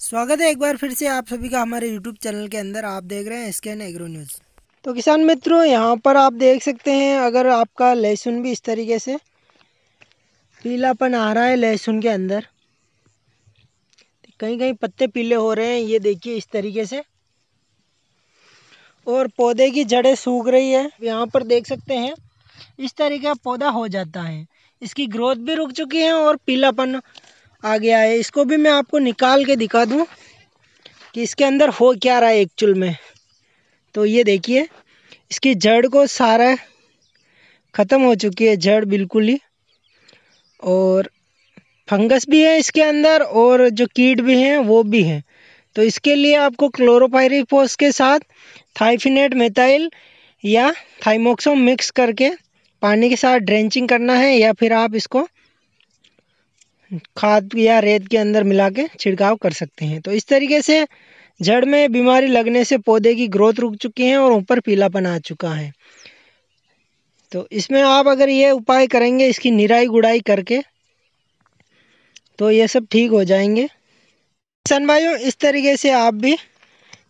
स्वागत है एक बार फिर से आप सभी का हमारे यूट्यूब चैनल के अंदर आप देख रहे हैं स्कैन एग्रो न्यूज़ तो किसान मित्रों यहाँ पर आप देख सकते हैं अगर आपका लहसुन भी इस तरीके से पीलापन आ रहा है लहसुन के अंदर कहीं कहीं पत्ते पीले हो रहे हैं ये देखिए इस तरीके से और पौधे की जड़ें सूख रही है यहाँ पर देख सकते हैं इस तरीके का पौधा हो जाता है इसकी ग्रोथ भी रुक चुकी है और पीलापन आ गया है इसको भी मैं आपको निकाल के दिखा दूँ कि इसके अंदर हो क्या रहा है एक्चुअल में तो ये देखिए इसकी जड़ को सारा ख़त्म हो चुकी है जड़ बिल्कुल ही और फंगस भी है इसके अंदर और जो कीट भी हैं वो भी हैं तो इसके लिए आपको क्लोरोपायरीफोस के साथ थाइफिनेट मेथाइल या थाइमोक्सो मिक्स करके पानी के साथ ड्रेंचिंग करना है या फिर आप इसको खाद या रेत के अंदर मिला के छिड़काव कर सकते हैं तो इस तरीके से जड़ में बीमारी लगने से पौधे की ग्रोथ रुक चुकी है और ऊपर पीलापन आ चुका है तो इसमें आप अगर ये उपाय करेंगे इसकी निराई गुड़ाई करके तो ये सब ठीक हो जाएंगे सन भाइयों इस तरीके से आप भी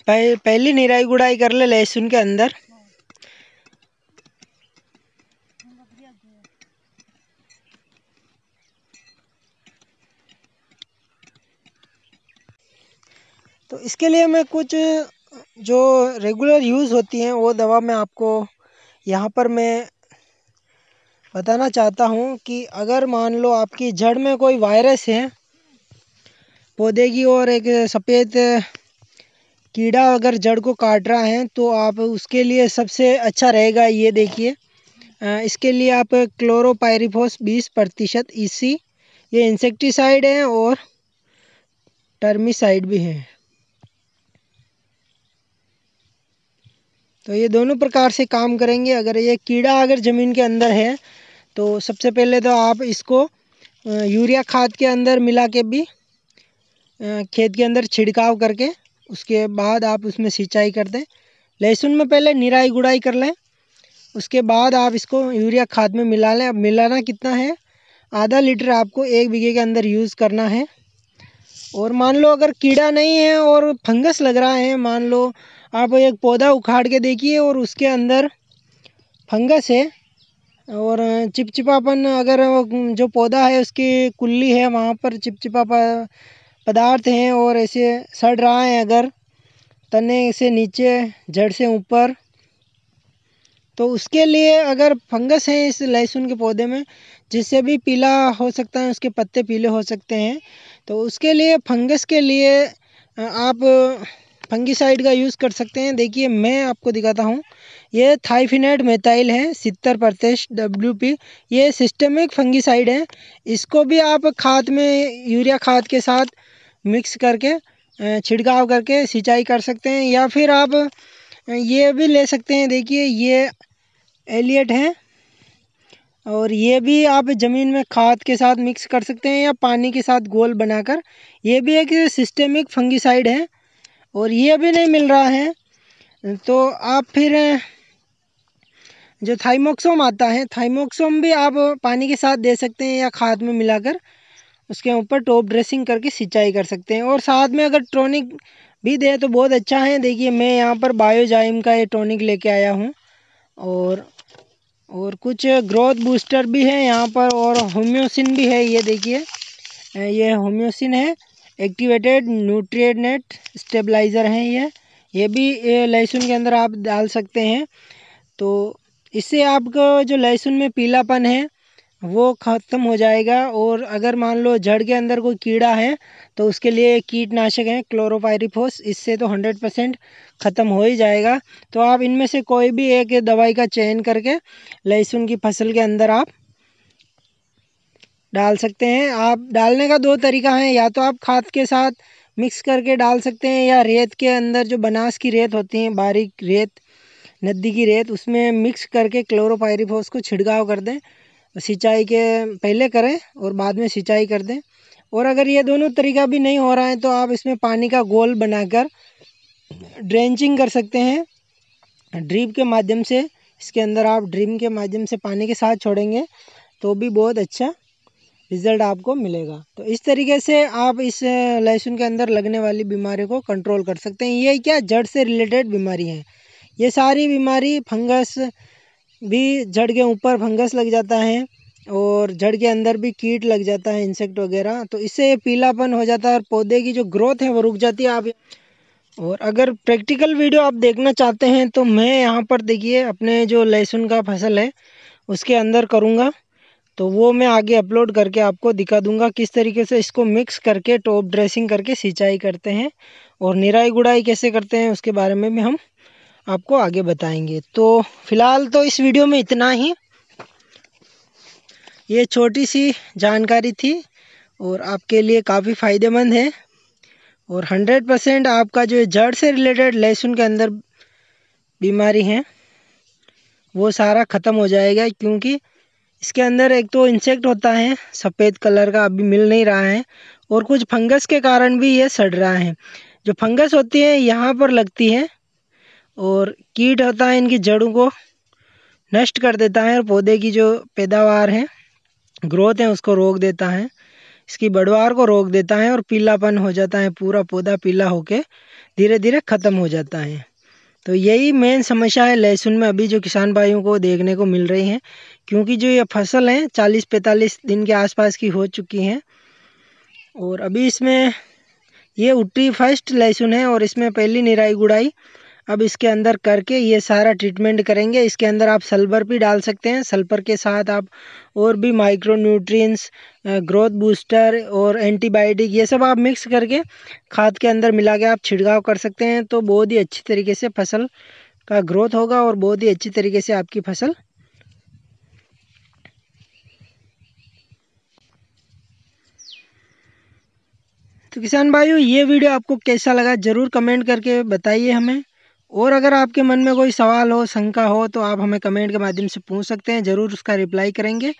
पहली निराई गुड़ाई कर ले लहसुन के अंदर तो इसके लिए मैं कुछ जो रेगुलर यूज़ होती हैं वो दवा मैं आपको यहाँ पर मैं बताना चाहता हूँ कि अगर मान लो आपकी जड़ में कोई वायरस है पौधे की और एक सफ़ेद कीड़ा अगर जड़ को काट रहा है तो आप उसके लिए सबसे अच्छा रहेगा ये देखिए इसके लिए आप क्लोरोपायरीफोस बीस प्रतिशत ई e ये इंसेक्टिसाइड है और टर्मिसाइड भी है तो ये दोनों प्रकार से काम करेंगे अगर ये कीड़ा अगर ज़मीन के अंदर है तो सबसे पहले तो आप इसको यूरिया खाद के अंदर मिला के भी खेत के अंदर छिड़काव करके उसके बाद आप उसमें सिंचाई कर दें लहसुन में पहले निराई गुड़ाई कर लें उसके बाद आप इसको यूरिया खाद में मिला लें अब मिलाना कितना है आधा लीटर आपको एक बीघे के अंदर यूज़ करना है और मान लो अगर कीड़ा नहीं है और फंगस लग रहा है मान लो आप एक पौधा उखाड़ के देखिए और उसके अंदर फंगस है और चिपचिपापन अगर जो पौधा है उसकी कुल्ली है वहाँ पर चिपचिपा पदार्थ हैं और ऐसे सड़ रहा है अगर तने से नीचे जड़ से ऊपर तो उसके लिए अगर फंगस है इस लहसुन के पौधे में जिससे भी पीला हो सकता है उसके पत्ते पीले हो सकते हैं तो उसके लिए फंगस के लिए आप फंगिसाइड का यूज़ कर सकते हैं देखिए मैं आपको दिखाता हूँ ये थाइफिनेट मेथाइल है सितर परसेंट डब्ल्यू पी ये सिस्टमिक फंगिसाइड है इसको भी आप खाद में यूरिया खाद के साथ मिक्स करके छिड़काव करके सिंचाई कर सकते हैं या फिर आप ये भी ले सकते हैं देखिए ये एलियट है और ये भी आप ज़मीन में खाद के साथ मिक्स कर सकते हैं या पानी के साथ गोल बनाकर ये भी एक सिस्टमिक फंगिसाइड है और ये अभी नहीं मिल रहा है तो आप फिर जो थाइमोक्सोम आता है थाइमोक्सोम भी आप पानी के साथ दे सकते हैं या खाद में मिलाकर उसके ऊपर टॉप ड्रेसिंग करके सिंचाई कर सकते हैं और साथ में अगर ट्रॉनिक भी दे तो बहुत अच्छा है देखिए मैं यहाँ पर बायोजाइम का ये टॉनिक लेके आया हूँ और और कुछ ग्रोथ बूस्टर भी है यहाँ पर और होम्योसिन भी है ये देखिए ये होम्योसिन है एक्टिवेटेड न्यूट्रिएनेट स्टेबलाइज़र हैं ये ये भी ये लहसुन के अंदर आप डाल सकते हैं तो इससे आपका जो लहसुन में पीलापन है वो ख़त्म हो जाएगा और अगर मान लो जड़ के अंदर कोई कीड़ा है तो उसके लिए कीटनाशक है क्लोरोपाइरिफोस इससे तो हंड्रेड परसेंट ख़त्म हो ही जाएगा तो आप इनमें से कोई भी एक दवाई का चयन करके लहसुन की फसल के अंदर आप डाल सकते हैं आप डालने का दो तरीका है या तो आप खाद के साथ मिक्स करके डाल सकते हैं या रेत के अंदर जो बनास की रेत होती है बारीक रेत नदी की रेत उसमें मिक्स करके क्लोरोपायरीफोस को छिड़काव कर दें सिंचाई के पहले करें और बाद में सिंचाई कर दें और अगर ये दोनों तरीका भी नहीं हो रहा है तो आप इसमें पानी का गोल बनाकर ड्रेंचिंग कर सकते हैं ड्रिप के माध्यम से इसके अंदर आप ड्रिप के माध्यम से पानी के साथ छोड़ेंगे तो भी बहुत अच्छा रिज़ल्ट आपको मिलेगा तो इस तरीके से आप इस लहसुन के अंदर लगने वाली बीमारी को कंट्रोल कर सकते हैं ये क्या जड़ से रिलेटेड बीमारी है ये सारी बीमारी फंगस भी जड़ के ऊपर फंगस लग जाता है और जड़ के अंदर भी कीट लग जाता है इंसेक्ट वगैरह तो इससे पीलापन हो जाता है और पौधे की जो ग्रोथ है वो रुक जाती है आप और अगर प्रैक्टिकल वीडियो आप देखना चाहते हैं तो मैं यहाँ पर देखिए अपने जो लहसुन का फसल है उसके अंदर करूँगा तो वो मैं आगे अपलोड करके आपको दिखा दूंगा किस तरीके से इसको मिक्स करके टॉप ड्रेसिंग करके सिंचाई करते हैं और निराई गुड़ाई कैसे करते हैं उसके बारे में भी हम आपको आगे बताएंगे तो फिलहाल तो इस वीडियो में इतना ही ये छोटी सी जानकारी थी और आपके लिए काफ़ी फ़ायदेमंद है और 100 परसेंट आपका जो जड़ से रिलेटेड लहसुन के अंदर बीमारी है वो सारा ख़त्म हो जाएगा क्योंकि इसके अंदर एक तो इंसेक्ट होता है सफ़ेद कलर का अभी मिल नहीं रहा है और कुछ फंगस के कारण भी ये सड़ रहा है जो फंगस होती है यहाँ पर लगती है और कीट होता है इनकी जड़ों को नष्ट कर देता है और पौधे की जो पैदावार है ग्रोथ है उसको रोक देता है इसकी बढ़वार को रोक देता है और पीलापन हो जाता है पूरा पौधा पीला होके धीरे धीरे ख़त्म हो जाता है तो यही मेन समस्या है लहसुन में अभी जो किसान भाइयों को देखने को मिल रही है क्योंकि जो ये फसल हैं चालीस पैंतालीस दिन के आसपास की हो चुकी हैं और अभी इसमें ये उठी फर्स्ट लहसुन है और इसमें पहली निराई गुड़ाई अब इसके अंदर करके ये सारा ट्रीटमेंट करेंगे इसके अंदर आप सल्फर भी डाल सकते हैं सल्फर के साथ आप और भी माइक्रो न्यूट्रिएंट्स ग्रोथ बूस्टर और एंटीबायोटिक ये सब आप मिक्स करके खाद के अंदर मिला के आप छिड़काव कर सकते हैं तो बहुत ही अच्छी तरीके से फसल का ग्रोथ होगा और बहुत ही अच्छी तरीके से आपकी फसल तो किसान भाइयों ये वीडियो आपको कैसा लगा ज़रूर कमेंट करके बताइए हमें और अगर आपके मन में कोई सवाल हो शंका हो तो आप हमें कमेंट के माध्यम से पूछ सकते हैं ज़रूर उसका रिप्लाई करेंगे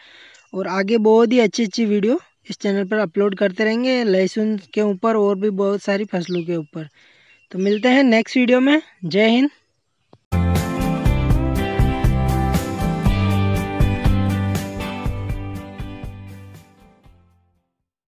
और आगे बहुत ही अच्छी अच्छी वीडियो इस चैनल पर अपलोड करते रहेंगे लहसुन के ऊपर और भी बहुत सारी फसलों के ऊपर तो मिलते हैं नेक्स्ट वीडियो में जय हिंद